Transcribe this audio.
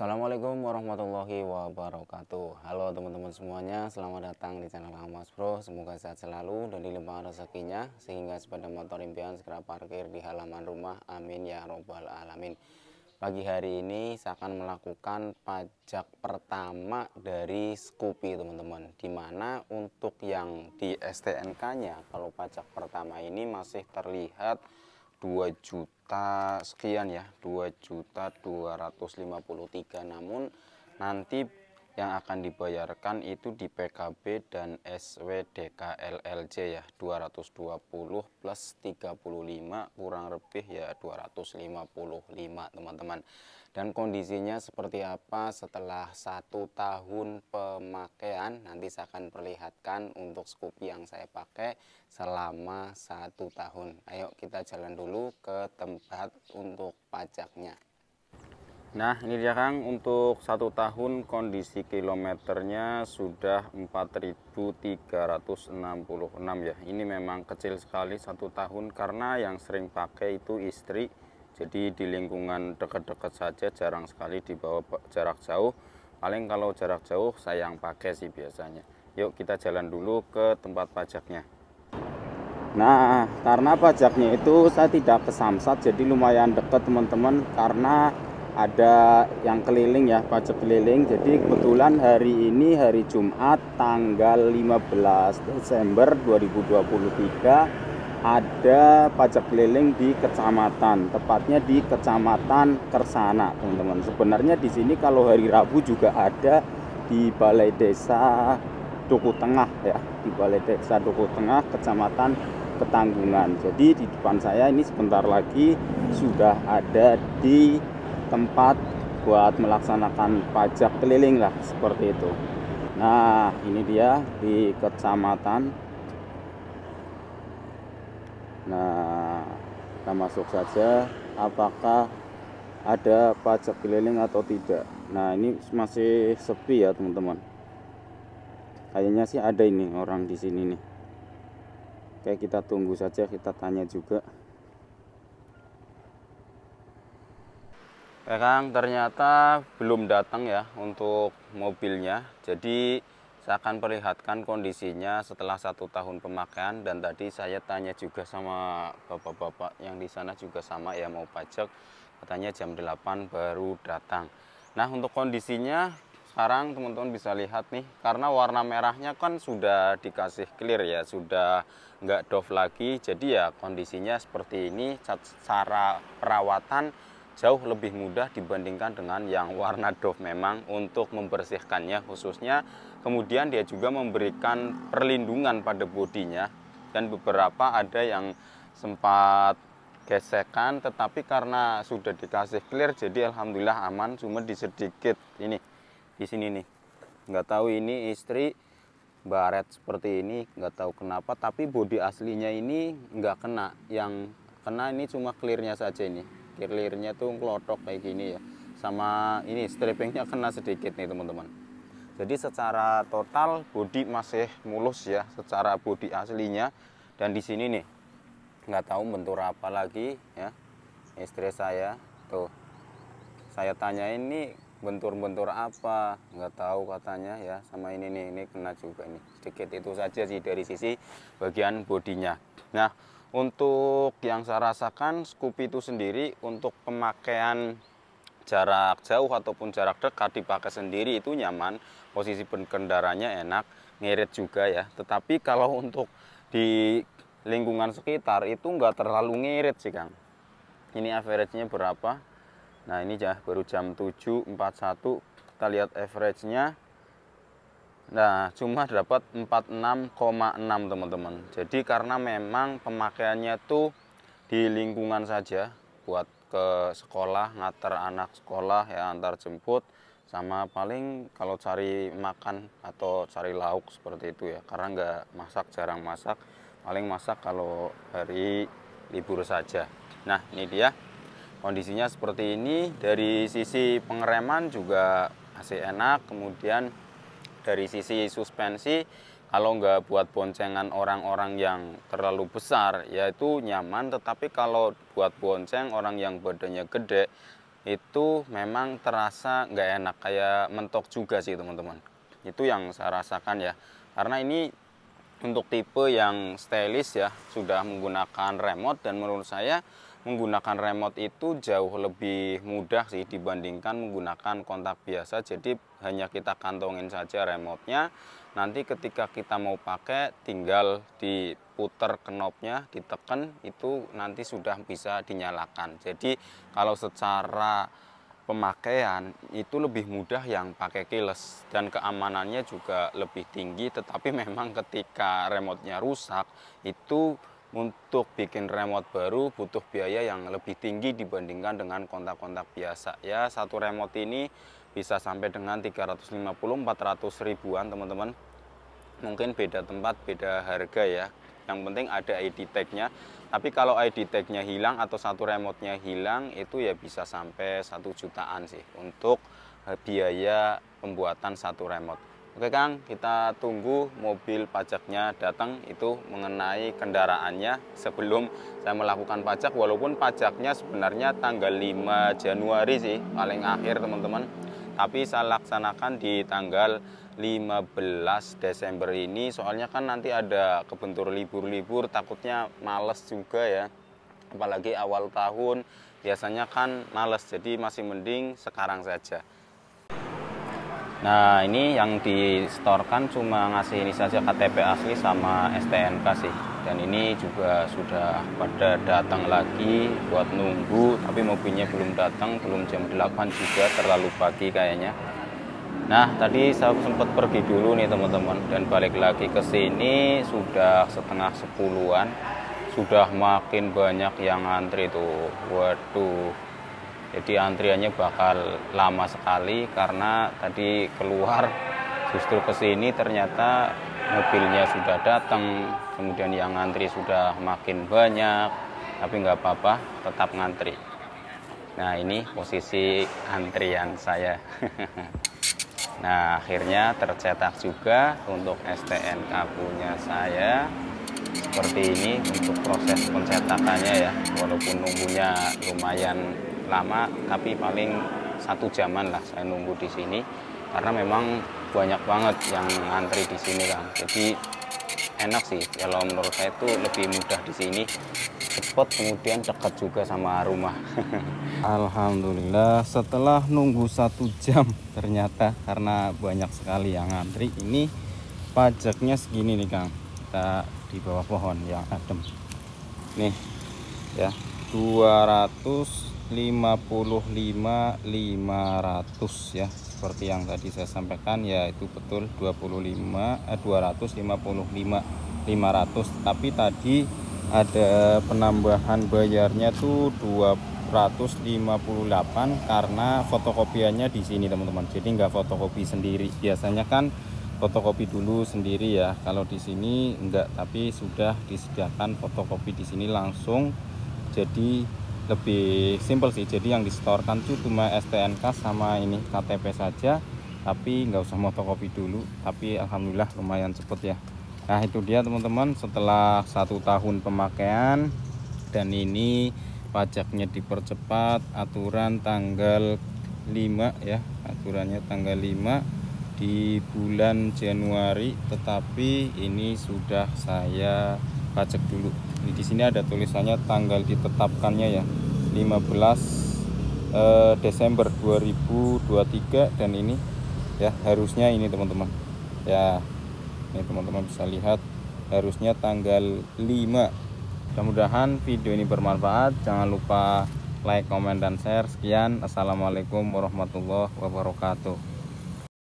Assalamualaikum warahmatullahi wabarakatuh Halo teman-teman semuanya Selamat datang di channel Amas Bro Semoga sehat selalu dan dilimpahkan rezekinya Sehingga sepeda motor impian segera parkir di halaman rumah Amin ya robbal alamin Pagi hari ini saya akan melakukan pajak pertama dari Scoopy teman-teman Dimana untuk yang di STNK nya Kalau pajak pertama ini masih terlihat 2 juta sekian ya 2 juta 253 namun nanti yang akan dibayarkan itu di PKB dan SWDK LLJ ya 220 plus 35 kurang lebih ya 255 teman-teman dan kondisinya seperti apa setelah satu tahun pemakaian nanti saya akan perlihatkan untuk skupi yang saya pakai selama satu tahun ayo kita jalan dulu ke tempat untuk pajaknya Nah ini dia Kang untuk satu tahun kondisi kilometernya sudah 4.366 ya ini memang kecil sekali satu tahun karena yang sering pakai itu istri jadi di lingkungan dekat-dekat saja jarang sekali dibawa jarak jauh paling kalau jarak jauh saya yang pakai sih biasanya yuk kita jalan dulu ke tempat pajaknya nah karena pajaknya itu saya tidak ke Samsat jadi lumayan dekat teman-teman karena ada yang keliling ya pajak keliling jadi kebetulan hari ini hari Jumat tanggal 15 Desember 2023 ada pajak keliling di kecamatan tepatnya di kecamatan Kersana teman-teman sebenarnya di sini kalau hari Rabu juga ada di Balai Desa Duku Tengah ya di Balai Desa Duku Tengah kecamatan Ketanggungan jadi di depan saya ini sebentar lagi sudah ada di tempat buat melaksanakan pajak keliling lah seperti itu nah ini dia di kecamatan nah kita masuk saja apakah ada pajak keliling atau tidak nah ini masih sepi ya teman-teman kayaknya sih ada ini orang di sini nih Oke kita tunggu saja kita tanya juga Sekarang ya ternyata belum datang ya untuk mobilnya. Jadi saya akan perlihatkan kondisinya setelah satu tahun pemakaian dan tadi saya tanya juga sama bapak-bapak yang di sana juga sama ya mau pajak katanya jam 8 baru datang nah untuk kondisinya sekarang teman-teman bisa lihat nih karena warna merahnya kan sudah dikasih clear ya sudah nggak doff lagi jadi ya kondisinya seperti ini Cara perawatan jauh lebih mudah dibandingkan dengan yang warna doff memang untuk membersihkannya khususnya kemudian dia juga memberikan perlindungan pada bodinya dan beberapa ada yang sempat gesekan tetapi karena sudah dikasih clear jadi alhamdulillah aman cuma di sedikit ini di sini nih nggak tahu ini istri baret seperti ini nggak tahu kenapa tapi bodi aslinya ini nggak kena yang kena ini cuma clearnya saja ini kilirnya tuh ngelotok kayak gini ya sama ini stripingnya kena sedikit nih teman-teman jadi secara total bodi masih mulus ya secara bodi aslinya dan di sini nih nggak tahu bentur apa lagi ya istri saya tuh saya tanya ini bentur-bentur apa nggak tahu katanya ya sama ini nih ini kena juga nih sedikit itu saja sih dari sisi bagian bodinya nah untuk yang saya rasakan Scoopy itu sendiri untuk pemakaian jarak jauh ataupun jarak dekat dipakai sendiri itu nyaman, posisi berkendaranya enak, ngirit juga ya. Tetapi kalau untuk di lingkungan sekitar itu nggak terlalu ngirit sih Kang. Ini average-nya berapa? Nah ini ya baru jam 7.41, kita lihat average-nya Nah, cuma dapat 46,6 teman-teman. Jadi karena memang pemakaiannya tuh di lingkungan saja buat ke sekolah, ngantar anak sekolah ya antar jemput sama paling kalau cari makan atau cari lauk seperti itu ya karena nggak masak jarang masak paling masak kalau hari libur saja nah ini dia kondisinya seperti ini dari sisi pengereman juga masih enak kemudian dari sisi suspensi kalau nggak buat boncengan orang-orang yang terlalu besar yaitu nyaman tetapi kalau buat bonceng orang yang badannya gede itu memang terasa nggak enak kayak mentok juga sih teman-teman itu yang saya rasakan ya karena ini untuk tipe yang stylish ya sudah menggunakan remote dan menurut saya menggunakan remote itu jauh lebih mudah sih dibandingkan menggunakan kontak biasa jadi hanya kita kantongin saja remote-nya. nanti ketika kita mau pakai tinggal diputer knobnya ditekan itu nanti sudah bisa dinyalakan jadi kalau secara pemakaian itu lebih mudah yang pakai keyless dan keamanannya juga lebih tinggi tetapi memang ketika remotenya rusak itu untuk bikin remote baru butuh biaya yang lebih tinggi dibandingkan dengan kontak-kontak biasa ya satu remote ini bisa sampai dengan 350-400 ribuan teman-teman mungkin beda tempat beda harga ya yang penting ada ID tagnya tapi kalau ID tagnya hilang atau satu remote-nya hilang itu ya bisa sampai satu jutaan sih untuk eh, biaya pembuatan satu remote Oke Kang, kita tunggu mobil pajaknya datang itu mengenai kendaraannya sebelum saya melakukan pajak walaupun pajaknya sebenarnya tanggal 5 Januari sih paling akhir teman-teman tapi saya laksanakan di tanggal 15 Desember ini soalnya kan nanti ada kebentur libur-libur takutnya males juga ya apalagi awal tahun biasanya kan males jadi masih mending sekarang saja Nah ini yang distorkan cuma ngasih ini saja KTP asli sama STNK sih. Dan ini juga sudah pada datang lagi buat nunggu, tapi mobilnya belum datang, belum jam 8 juga terlalu pagi kayaknya. Nah, tadi saya sempat pergi dulu nih teman-teman dan balik lagi ke sini sudah setengah sepuluhan. Sudah makin banyak yang antri tuh. Waduh, jadi antriannya bakal lama sekali karena tadi keluar justru ke sini ternyata mobilnya sudah datang kemudian yang ngantri sudah makin banyak tapi nggak apa-apa tetap ngantri nah ini posisi antrian saya nah akhirnya tercetak juga untuk STNK punya saya seperti ini untuk proses pencetakannya ya walaupun nunggunya lumayan lama tapi paling satu jaman lah saya nunggu di sini karena memang banyak banget yang ngantri di sini kan jadi enak sih kalau menurut saya itu lebih mudah di sini cepat kemudian dekat juga sama rumah Alhamdulillah setelah nunggu satu jam ternyata karena banyak sekali yang ngantri ini pajaknya segini nih Kang kita di bawah pohon yang adem nih ya 200 55 500 ya seperti yang tadi saya sampaikan yaitu betul 25 eh, 255 500 tapi tadi ada penambahan bayarnya tuh 258 karena fotokopiannya di sini teman-teman jadi nggak fotokopi sendiri biasanya kan fotokopi dulu sendiri ya kalau di sini enggak tapi sudah disediakan fotokopi di sini langsung jadi lebih simpel sih jadi yang disetorkan tuh cuma STNK sama ini KTP saja tapi nggak usah motokopi dulu tapi alhamdulillah lumayan cepet ya nah itu dia teman-teman setelah satu tahun pemakaian dan ini pajaknya dipercepat aturan tanggal 5 ya aturannya tanggal 5 di bulan Januari tetapi ini sudah saya pajak dulu di sini ada tulisannya tanggal ditetapkannya ya 15 eh, Desember 2023 dan ini ya harusnya ini teman-teman ya ini teman-teman bisa lihat harusnya tanggal 5 mudah-mudahan video ini bermanfaat jangan lupa like, comment dan share sekian assalamualaikum warahmatullahi wabarakatuh